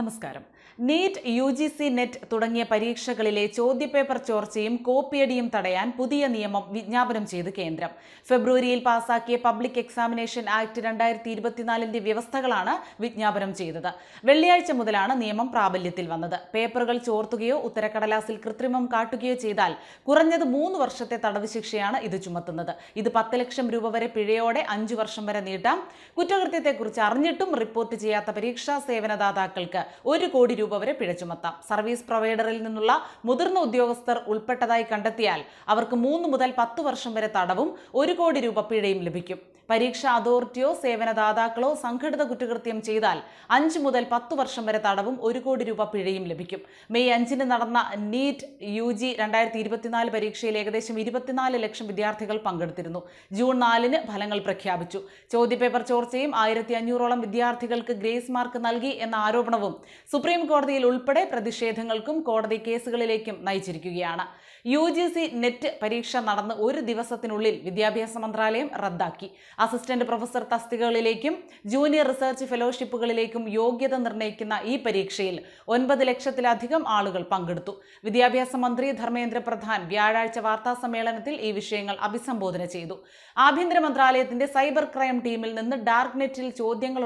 നമസ്കാരം NEET U G C NET തുടങ്ങിയ പരീക്ഷകളിലെ ചോദ്യപേപ്പർ ചോർച്ചയും കോപ്പിയടിയും തടയാൻ പുതിയ നിയമം വിജ്ഞാപനം ചെയ്ത് കേന്ദ്രം ഫെബ്രുവരിയിൽ പാസാക്കിയ പബ്ലിക് എക്സാമിനേഷൻ ആക്ട് രണ്ടായിരത്തി ഇരുപത്തിനാലിന്റെ വ്യവസ്ഥകളാണ് വിജ്ഞാപനം ചെയ്തത് വെള്ളിയാഴ്ച മുതലാണ് നിയമം പ്രാബല്യത്തിൽ വന്നത് പേപ്പറുകൾ ചോർത്തുകയോ ഉത്തരക്കടലാസിൽ കൃത്രിമം കാട്ടുകയോ ചെയ്താൽ കുറഞ്ഞത് മൂന്ന് വർഷത്തെ തടവ് ശിക്ഷയാണ് ഇത് ചുമത്തുന്നത് ഇത് പത്ത് ലക്ഷം രൂപ വരെ പിഴയോടെ അഞ്ചു വർഷം വരെ നീട്ടാം കുറ്റകൃത്യത്തെക്കുറിച്ച് അറിഞ്ഞിട്ടും റിപ്പോർട്ട് ചെയ്യാത്ത പരീക്ഷാ സേവനദാതാക്കൾക്ക് ഒരു കോടി രൂപ വരെ പിഴ ചുമത്താം സർവീസ് പ്രൊവൈഡറിൽ നിന്നുള്ള മുതിർന്ന ഉദ്യോഗസ്ഥർ ഉൾപ്പെട്ടതായി കണ്ടെത്തിയാൽ അവർക്ക് മൂന്ന് മുതൽ പത്ത് വർഷം വരെ തടവും ഒരു കോടി രൂപ പിഴയും ലഭിക്കും പരീക്ഷാ അതോറിറ്റിയോ സേവനദാതാക്കളോ സംഘടിത കുറ്റകൃത്യം ചെയ്താൽ അഞ്ച് മുതൽ പത്ത് വർഷം വരെ തടവും ഒരു കോടി രൂപ പിഴയും ലഭിക്കും മെയ് അഞ്ചിന് നടന്ന നീറ്റ് യു ജി രണ്ടായിരത്തി ഇരുപത്തിനാല് പരീക്ഷയിൽ ഏകദേശം ഇരുപത്തിനാല് ലക്ഷം വിദ്യാർത്ഥികൾ പങ്കെടുത്തിരുന്നു ജൂൺ നാലിന് ഫലങ്ങൾ പ്രഖ്യാപിച്ചു ചോദ്യപേപ്പർ ചോർച്ചയും ആയിരത്തി അഞ്ഞൂറോളം വിദ്യാർത്ഥികൾക്ക് ഗ്രേസ് മാർക്ക് നൽകി എന്ന ആരോപണവും സുപ്രീം കോടതിയിൽ ഉൾപ്പെടെ പ്രതിഷേധങ്ങൾക്കും കോടതി കേസുകളിലേക്കും നയിച്ചിരിക്കുകയാണ് യു നെറ്റ് പരീക്ഷ നടന്ന് ഒരു ദിവസത്തിനുള്ളിൽ വിദ്യാഭ്യാസ മന്ത്രാലയം റദ്ദാക്കി അസിസ്റ്റന്റ് പ്രൊഫസർ തസ്തികകളിലേക്കും ജൂനിയർ റിസർച്ച് ഫെലോഷിപ്പുകളിലേക്കും യോഗ്യത നിർണ്ണയിക്കുന്ന ഈ പരീക്ഷയിൽ ഒൻപത് ലക്ഷത്തിലധികം ആളുകൾ പങ്കെടുത്തു വിദ്യാഭ്യാസ മന്ത്രി ധർമ്മേന്ദ്ര പ്രധാൻ വ്യാഴാഴ്ച വാർത്താ സമ്മേളനത്തിൽ ഈ വിഷയങ്ങൾ അഭിസംബോധന ചെയ്തു ആഭ്യന്തര മന്ത്രാലയത്തിന്റെ സൈബർ ക്രൈം ടീമിൽ നിന്ന് ഡാർക്ക് നെറ്റിൽ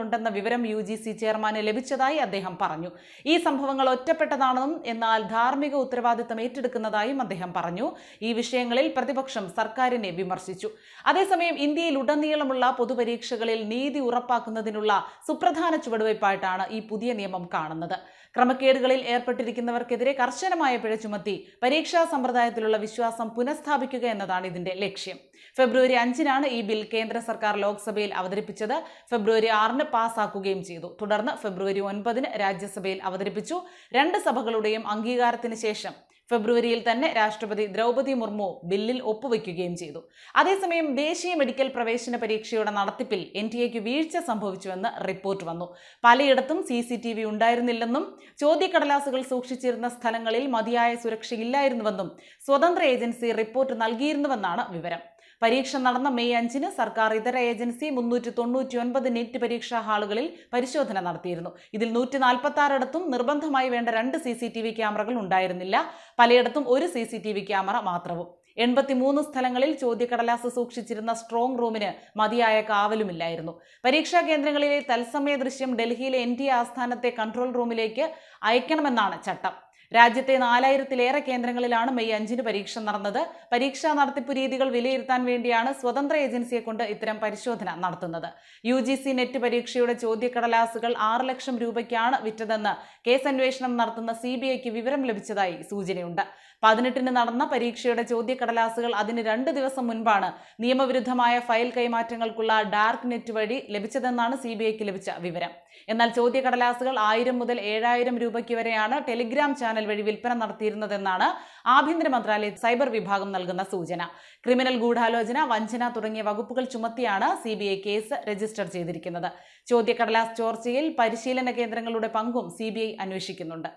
ഉണ്ടെന്ന വിവരം യു ജി സി ചെയർമാന് ലഭിച്ചതായി അദ്ദേഹം പറഞ്ഞു ഈ സംഭവങ്ങൾ ഒറ്റപ്പെട്ടതാണെന്നും എന്നാൽ ധാർമ്മിക ഉത്തരവാദിത്തം ഏറ്റെടുക്കുന്നതായും അദ്ദേഹം പറഞ്ഞു ഈ വിഷയങ്ങളിൽ പ്രതിപക്ഷം സർക്കാരിനെ വിമർശിച്ചു അതേസമയം ഇന്ത്യയിൽ ഉടനീളം നീളമുള്ള പൊതുപരീക്ഷകളിൽ നീതി ഉറപ്പാക്കുന്നതിനുള്ള സുപ്രധാന ചുവടുവയ്പായിട്ടാണ് ഈ പുതിയ നിയമം കാണുന്നത് ക്രമക്കേടുകളിൽ ഏർപ്പെട്ടിരിക്കുന്നവർക്കെതിരെ കർശനമായ പിഴ ചുമത്തി പരീക്ഷാ സമ്പ്രദായത്തിലുള്ള വിശ്വാസം പുനഃസ്ഥാപിക്കുക എന്നതാണ് ഇതിന്റെ ലക്ഷ്യം ഫെബ്രുവരി അഞ്ചിനാണ് ഈ ബിൽ കേന്ദ്ര സർക്കാർ ലോക്സഭയിൽ അവതരിപ്പിച്ചത് ഫെബ്രുവരി ആറിന് പാസ്സാക്കുകയും ചെയ്തു തുടർന്ന് ഫെബ്രുവരി ഒൻപതിന് രാജ്യസഭയിൽ അവതരിപ്പിച്ചു രണ്ട് സഭകളുടെയും അംഗീകാരത്തിന് ശേഷം ഫെബ്രുവരിയിൽ തന്നെ രാഷ്ട്രപതി ദ്രൗപതി മുർമു ബില്ലിൽ ഒപ്പുവെക്കുകയും ചെയ്തു അതേസമയം ദേശീയ മെഡിക്കൽ പ്രവേശന പരീക്ഷയുടെ നടത്തിപ്പിൽ എൻ ടി എക്ക് വീഴ്ച സംഭവിച്ചുവെന്ന് റിപ്പോർട്ട് വന്നു പലയിടത്തും സി സി ടി വി ഉണ്ടായിരുന്നില്ലെന്നും ചോദ്യക്കടലാസുകൾ സൂക്ഷിച്ചിരുന്ന സ്ഥലങ്ങളിൽ മതിയായ സുരക്ഷയില്ലായിരുന്നുവെന്നും സ്വതന്ത്ര ഏജൻസി റിപ്പോർട്ട് നൽകിയിരുന്നുവെന്നാണ് വിവരം പരീക്ഷ നടന്ന മെയ് അഞ്ചിന് സർക്കാർ ഇതര ഏജൻസി മുന്നൂറ്റി തൊണ്ണൂറ്റി ഒൻപത് നെറ്റ് പരീക്ഷാ ഹാളുകളിൽ പരിശോധന നടത്തിയിരുന്നു ഇതിൽ നൂറ്റി നാൽപ്പത്തി ആറിടത്തും നിർബന്ധമായി വേണ്ട രണ്ട് സി സി ടി വി ക്യാമറകൾ ഉണ്ടായിരുന്നില്ല പലയിടത്തും ഒരു C C T V camera മാത്രവും എൺപത്തിമൂന്ന് സ്ഥലങ്ങളിൽ ചോദ്യക്കടലാസ് സൂക്ഷിച്ചിരുന്ന സ്ട്രോങ് റൂമിന് മതിയായ കാവലുമില്ലായിരുന്നു പരീക്ഷാ കേന്ദ്രങ്ങളിലെ തത്സമയ ദൃശ്യം ഡൽഹിയിലെ എൻ ആസ്ഥാനത്തെ കൺട്രോൾ റൂമിലേക്ക് അയക്കണമെന്നാണ് ചട്ടം രാജ്യത്തെ നാലായിരത്തിലേറെ കേന്ദ്രങ്ങളിലാണ് മെയ് അഞ്ചിന് പരീക്ഷ നടന്നത് പരീക്ഷാ നടത്തിപ്പ് രീതികൾ വിലയിരുത്താൻ വേണ്ടിയാണ് സ്വതന്ത്ര ഏജൻസിയെ കൊണ്ട് ഇത്തരം പരിശോധന നടത്തുന്നത് യു നെറ്റ് പരീക്ഷയുടെ ചോദ്യക്കടലാസുകൾ ആറ് ലക്ഷം രൂപയ്ക്കാണ് വിറ്റതെന്ന് കേസ് അന്വേഷണം നടത്തുന്ന സി വിവരം ലഭിച്ചതായി സൂചനയുണ്ട് പതിനെട്ടിന് നടന്ന പരീക്ഷയുടെ ചോദ്യക്കടലാസുകൾ അതിന് രണ്ട് ദിവസം മുൻപാണ് നിയമവിരുദ്ധമായ ഫയൽ കൈമാറ്റങ്ങൾക്കുള്ള ഡാർക്ക് നെറ്റ് വഴി ലഭിച്ചതെന്നാണ് സി ലഭിച്ച വിവരം എന്നാൽ ചോദ്യക്കടലാസുകൾ ആയിരം മുതൽ ഏഴായിരം രൂപയ്ക്ക് വരെയാണ് ടെലിഗ്രാം ചാനൽ ചാനൽ വഴി വിൽപ്പന നടത്തിയിരുന്നതെന്നാണ് ആഭ്യന്തര മന്ത്രാലയ സൈബർ വിഭാഗം നൽകുന്ന സൂചന ക്രിമിനൽ ഗൂഢാലോചന വഞ്ചന തുടങ്ങിയ വകുപ്പുകൾ ചുമത്തിയാണ് C B I case register ചെയ്തിരിക്കുന്നത് ചോദ്യക്കടലാസ് ചോർച്ചയിൽ പരിശീലന കേന്ദ്രങ്ങളുടെ പങ്കും സി ബി ഐ അന്വേഷിക്കുന്നുണ്ട്